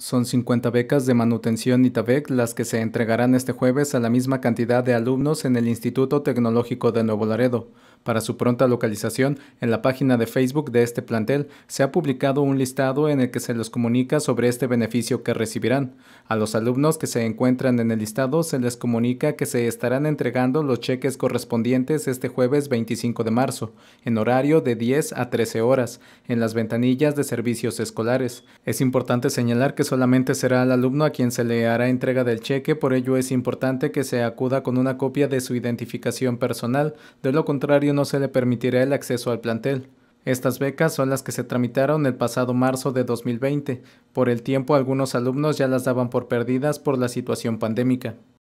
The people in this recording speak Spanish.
Son 50 becas de manutención ITABEC las que se entregarán este jueves a la misma cantidad de alumnos en el Instituto Tecnológico de Nuevo Laredo. Para su pronta localización, en la página de Facebook de este plantel se ha publicado un listado en el que se les comunica sobre este beneficio que recibirán. A los alumnos que se encuentran en el listado se les comunica que se estarán entregando los cheques correspondientes este jueves 25 de marzo, en horario de 10 a 13 horas, en las ventanillas de servicios escolares. Es importante señalar que solamente será al alumno a quien se le hará entrega del cheque, por ello es importante que se acuda con una copia de su identificación personal, de lo contrario no se le permitirá el acceso al plantel. Estas becas son las que se tramitaron el pasado marzo de 2020. Por el tiempo algunos alumnos ya las daban por perdidas por la situación pandémica.